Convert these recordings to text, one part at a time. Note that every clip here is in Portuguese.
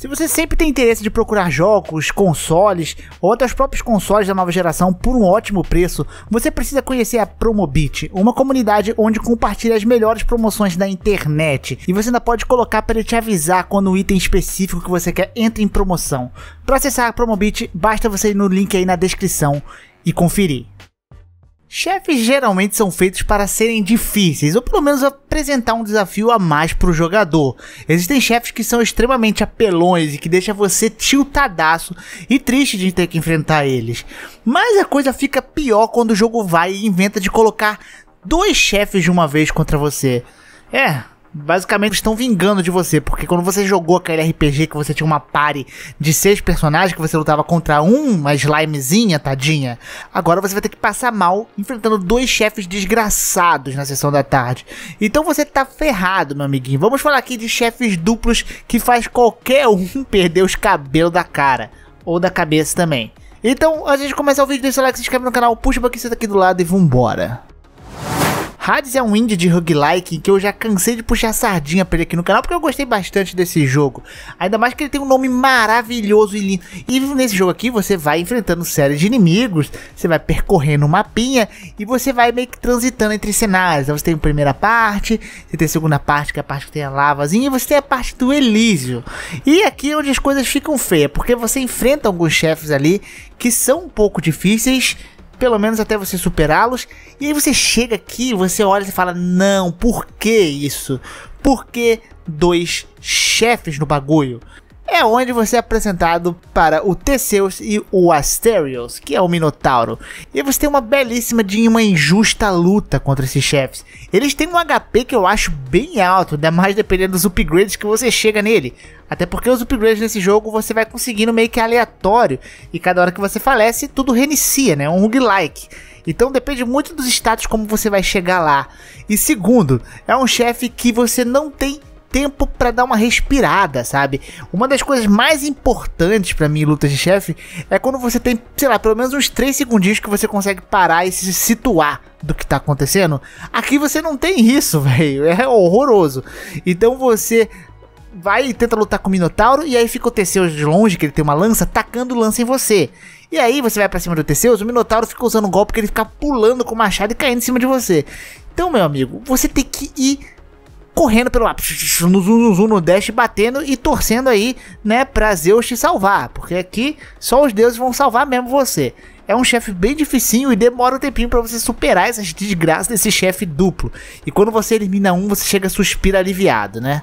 Se você sempre tem interesse de procurar jogos, consoles ou até os próprios consoles da nova geração por um ótimo preço, você precisa conhecer a Promobit, uma comunidade onde compartilha as melhores promoções da internet e você ainda pode colocar para ele te avisar quando o item específico que você quer entra em promoção. Para acessar a Promobit, basta você ir no link aí na descrição e conferir. Chefes geralmente são feitos para serem difíceis, ou pelo menos apresentar um desafio a mais para o jogador. Existem chefes que são extremamente apelões e que deixam você tiltadaço e triste de ter que enfrentar eles. Mas a coisa fica pior quando o jogo vai e inventa de colocar dois chefes de uma vez contra você. É, basicamente estão vingando de você, porque quando você jogou aquele RPG que você tinha uma pare de seis personagens que você lutava contra um, uma slimezinha, tadinha, agora você vai ter que passar mal enfrentando dois chefes desgraçados na sessão da tarde. Então você tá ferrado, meu amiguinho. Vamos falar aqui de chefes duplos que faz qualquer um perder os cabelos da cara ou da cabeça também. Então, antes de começar o vídeo, deixa o like, se inscreve no canal, puxa o aqui, senta aqui do lado e vambora. Hades é um indie de roguelike que eu já cansei de puxar sardinha pra ele aqui no canal, porque eu gostei bastante desse jogo. Ainda mais que ele tem um nome maravilhoso e lindo. E nesse jogo aqui você vai enfrentando série de inimigos, você vai percorrendo o um mapinha e você vai meio que transitando entre cenários. Então você tem a primeira parte, você tem a segunda parte, que é a parte que tem a lavazinha, e você tem a parte do Elísio. E aqui é onde as coisas ficam feias, porque você enfrenta alguns chefes ali que são um pouco difíceis, pelo menos até você superá-los. E aí você chega aqui, você olha e fala: "Não, por que isso? Por que dois chefes no bagulho?" é onde você é apresentado para o Theseus e o Asterios, que é o Minotauro. E você tem uma belíssima de uma injusta luta contra esses chefes. Eles têm um HP que eu acho bem alto, ainda né? mais dependendo dos upgrades que você chega nele. Até porque os upgrades nesse jogo você vai conseguindo meio que aleatório, e cada hora que você falece, tudo reinicia, né? Um roguelike. Então depende muito dos status como você vai chegar lá. E segundo, é um chefe que você não tem tempo para dar uma respirada, sabe? Uma das coisas mais importantes para mim em lutas de chefe é quando você tem, sei lá, pelo menos uns 3 segundinhos que você consegue parar e se situar do que tá acontecendo. Aqui você não tem isso, velho. É horroroso. Então você vai e tenta lutar com o Minotauro e aí fica o Tesseus de longe, que ele tem uma lança, tacando lança em você. E aí você vai para cima do Tesseus, o Minotauro fica usando um golpe que ele fica pulando com o machado e caindo em cima de você. Então, meu amigo, você tem que ir correndo pelo ar, no zoom, no zoom, no dash, batendo e torcendo aí, né, pra Zeus te salvar, porque aqui só os deuses vão salvar mesmo você. É um chefe bem dificinho e demora um tempinho para você superar essas desgraças desse chefe duplo. E quando você elimina um, você chega a suspirar aliviado, né?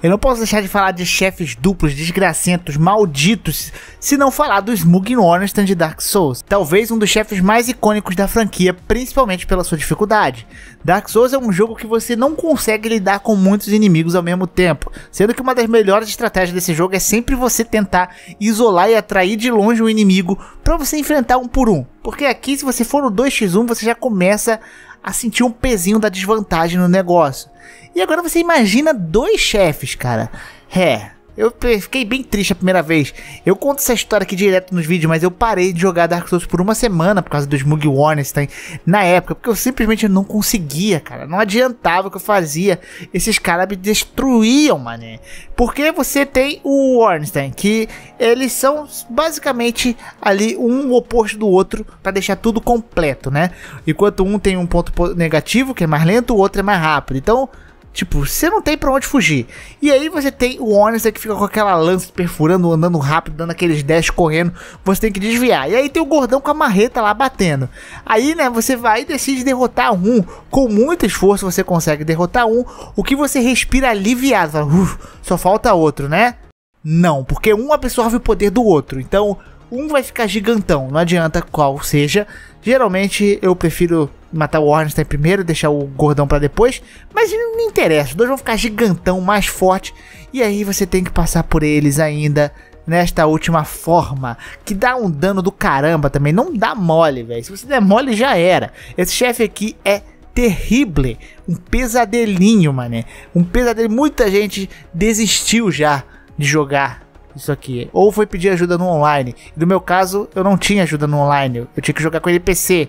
Eu não posso deixar de falar de chefes duplos, desgracentos, malditos, se não falar do Smug Ornstein de Dark Souls, talvez um dos chefes mais icônicos da franquia, principalmente pela sua dificuldade. Dark Souls é um jogo que você não consegue lidar com muitos inimigos ao mesmo tempo, sendo que uma das melhores estratégias desse jogo é sempre você tentar isolar e atrair de longe o um inimigo para você enfrentar um por um. Porque aqui, se você for no 2x1, você já começa a sentir um pezinho da desvantagem no negócio. E agora você imagina dois chefes, cara. É, eu fiquei bem triste a primeira vez. Eu conto essa história aqui direto nos vídeos, mas eu parei de jogar Dark Souls por uma semana por causa dos Mug Warnstein tá? na época, porque eu simplesmente não conseguia, cara. Não adiantava o que eu fazia. Esses caras me destruíam, mané. Porque você tem o Warnstein, né? que eles são basicamente ali um oposto do outro para deixar tudo completo, né? Enquanto um tem um ponto negativo, que é mais lento, o outro é mais rápido. Então, Tipo, você não tem para onde fugir. E aí você tem o Onis que fica com aquela lança perfurando, andando rápido, dando aqueles dash correndo. Você tem que desviar. E aí tem o gordão com a marreta lá batendo. Aí, né, você vai e decide derrotar um. Com muito esforço você consegue derrotar um. O que você respira aliviado. Fala, só falta outro, né? Não, porque um absorve o poder do outro. Então, um vai ficar gigantão, não adianta qual seja. Geralmente eu prefiro matar o Ornstein primeiro, deixar o gordão para depois, mas não me interessa, os dois vão ficar gigantão, mais forte, e aí você tem que passar por eles ainda nesta última forma, que dá um dano do caramba também, não dá mole, velho. Se você der mole já era. Esse chefe aqui é terrível, um pesadelinho, mané. Um pesadelo, muita gente desistiu já de jogar isso aqui. Ou foi pedir ajuda no online. No meu caso, eu não tinha ajuda no online. Eu tinha que jogar com ele PC.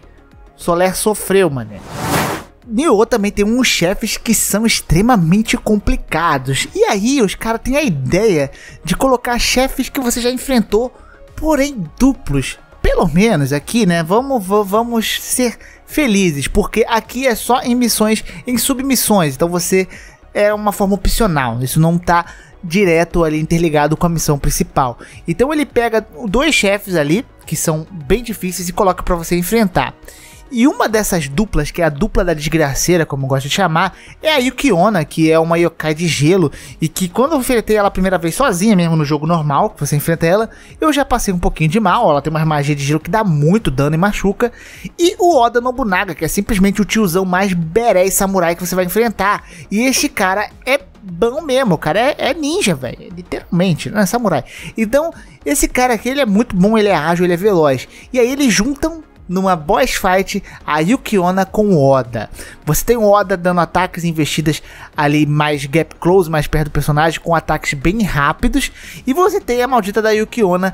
Soler sofreu, mané. Nioh também tem uns chefes que são extremamente complicados. E aí os caras têm a ideia de colocar chefes que você já enfrentou, porém duplos. Pelo menos aqui, né? Vamos, vamos ser felizes, porque aqui é só em missões, em submissões. Então você é uma forma opcional. Isso não tá direto ali interligado com a missão principal. Então ele pega dois chefes ali que são bem difíceis e coloca para você enfrentar. E uma dessas duplas, que é a dupla da desgraceira, como gosto de chamar, é a Yukiona, que é uma yokai de gelo, e que quando eu enfrentei ela a primeira vez sozinha mesmo no jogo normal, que você enfrenta ela, eu já passei um pouquinho de mal, ela tem uma magia de gelo que dá muito dano e machuca, e o Oda Nobunaga, que é simplesmente o tiozão mais beré samurai que você vai enfrentar, e este cara é bom mesmo. O cara é, é ninja, velho. Literalmente, não é samurai. Então, esse cara aqui, ele é muito bom, ele é ágil, ele é veloz. E aí eles juntam numa boss fight a Yukiona com Oda. Você tem o Oda dando ataques investidas ali mais gap close, mais perto do personagem, com ataques bem rápidos. E você tem a maldita da Yukiona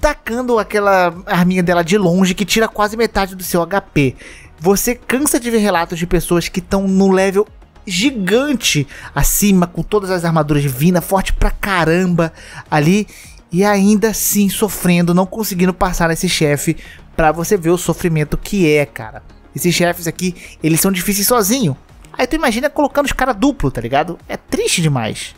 tacando aquela arminha dela de longe que tira quase metade do seu HP. Você cansa de ver relatos de pessoas que estão no level gigante acima, com todas as armaduras divinas, forte pra caramba ali. E ainda assim sofrendo, não conseguindo passar nesse chefe, pra você ver o sofrimento que é, cara. Esses chefes aqui, eles são difíceis sozinho. Aí tu imagina colocando os caras duplo, tá ligado? É triste demais.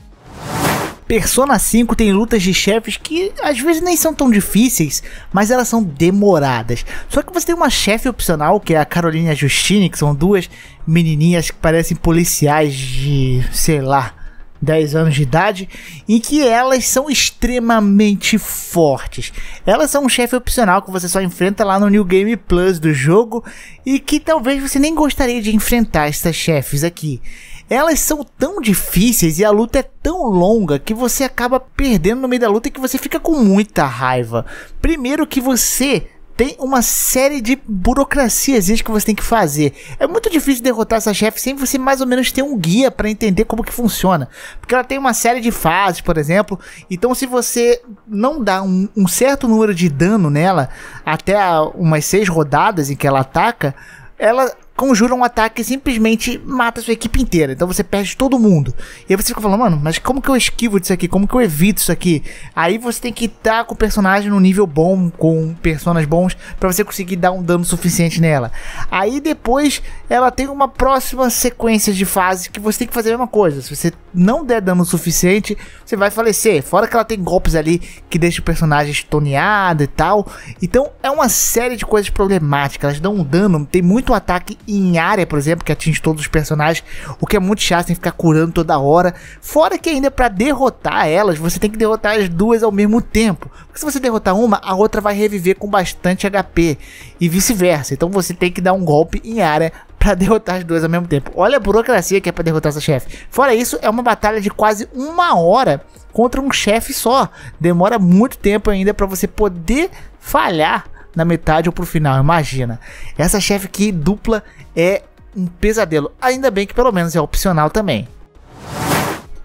Persona 5 tem lutas de chefes que às vezes nem são tão difíceis, mas elas são demoradas. Só que você tem uma chefe opcional, que é a Carolina Justine, que são duas menininhas que parecem policiais de, sei lá, 10 anos de idade, em que elas são extremamente fortes. Elas são um chefe opcional que você só enfrenta lá no New Game Plus do jogo e que talvez você nem gostaria de enfrentar estas chefes aqui elas são tão difíceis e a luta é tão longa que você acaba perdendo no meio da luta e que você fica com muita raiva. Primeiro que você tem uma série de burocracias que você tem que fazer. É muito difícil derrotar essa chefe sem você mais ou menos ter um guia para entender como que funciona. Porque ela tem uma série de fases, por exemplo. Então, se você não dá um, um certo número de dano nela, até a, umas seis rodadas em que ela ataca, ela conjura um ataque e simplesmente mata sua equipe inteira. Então você perde todo mundo. E aí você fica falando, mano, mas como que eu esquivo disso aqui? Como que eu evito isso aqui? Aí você tem que estar com o personagem num nível bom, com personas bons, para você conseguir dar um dano suficiente nela. Aí depois ela tem uma próxima sequência de fases que você tem que fazer a mesma coisa. Se você não der dano suficiente, você vai falecer. Fora que ela tem golpes ali que deixa o personagem estoneado e tal. Então é uma série de coisas problemáticas. Elas dão um dano, tem muito ataque em área, por exemplo, que atinge todos os personagens, o que é muito chato, tem que ficar curando toda hora. Fora que ainda para derrotar elas, você tem que derrotar as duas ao mesmo tempo. Porque se você derrotar uma, a outra vai reviver com bastante HP e vice-versa. Então você tem que dar um golpe em área para derrotar as duas ao mesmo tempo. Olha a burocracia que é para derrotar essa chefe. Fora isso, é uma batalha de quase uma hora contra um chefe só. Demora muito tempo ainda para você poder falhar na metade ou pro final, imagina. Essa chefe aqui dupla é um pesadelo. Ainda bem que pelo menos é opcional também.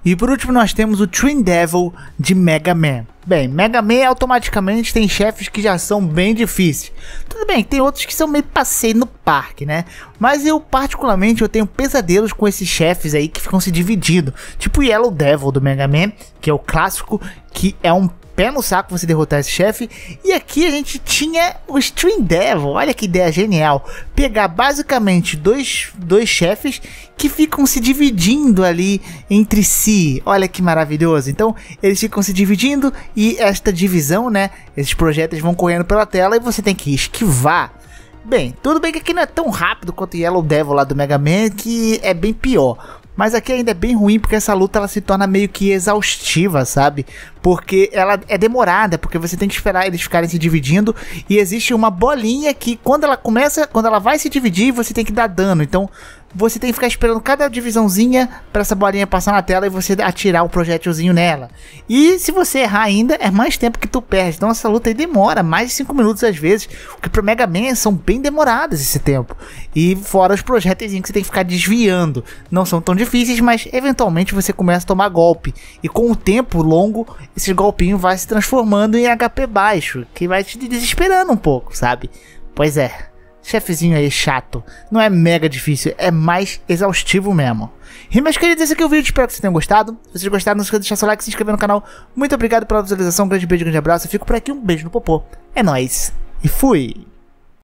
E por último nós temos o Twin Devil de Mega Man. Bem, Mega Man automaticamente tem chefes que já são bem difíceis. Tudo bem, tem outros que são meio passeio no parque, né? Mas eu particularmente eu tenho pesadelos com esses chefes aí que ficam se dividindo. Tipo Yellow Devil do Mega Man, que é o clássico, que é um pé no saco você derrotar esse chefe. E aqui a gente tinha o Stream Devil. Olha que ideia genial. Pegar basicamente dois, dois chefes que ficam se dividindo ali entre si. Olha que maravilhoso. Então, eles ficam se dividindo e esta divisão, né? Esses projetos vão correndo pela tela e você tem que esquivar. Bem, tudo bem que aqui não é tão rápido quanto Yellow Devil lá do Mega Man, que é bem pior. Mas aqui ainda é bem ruim porque essa luta ela se torna meio que exaustiva, sabe? Porque ela é demorada, porque você tem que esperar eles ficarem se dividindo e existe uma bolinha que quando ela começa, quando ela vai se dividir, você tem que dar dano. Então, você tem que ficar esperando cada divisãozinha para essa bolinha passar na tela e você atirar o projetilzinho nela. E se você errar ainda, é mais tempo que tu perde. Então essa luta aí demora mais de 5 minutos às vezes, o que pro Mega Man são bem demoradas esse tempo. E fora os projéteis que você tem que ficar desviando. Não são tão difíceis, mas eventualmente você começa a tomar golpe. E com o tempo longo, esse golpinho vai se transformando em HP baixo, que vai te desesperando um pouco, sabe? Pois é chefezinho aí chato. Não é mega difícil, é mais exaustivo mesmo. E meus queridos, esse aqui é o vídeo, espero que vocês tenham gostado. Se vocês gostaram, não esqueça de deixar seu like, se inscrever no canal. Muito obrigado pela visualização, um grande beijo, um grande abraço. Eu fico por aqui, um beijo no popô. É nóis e fui!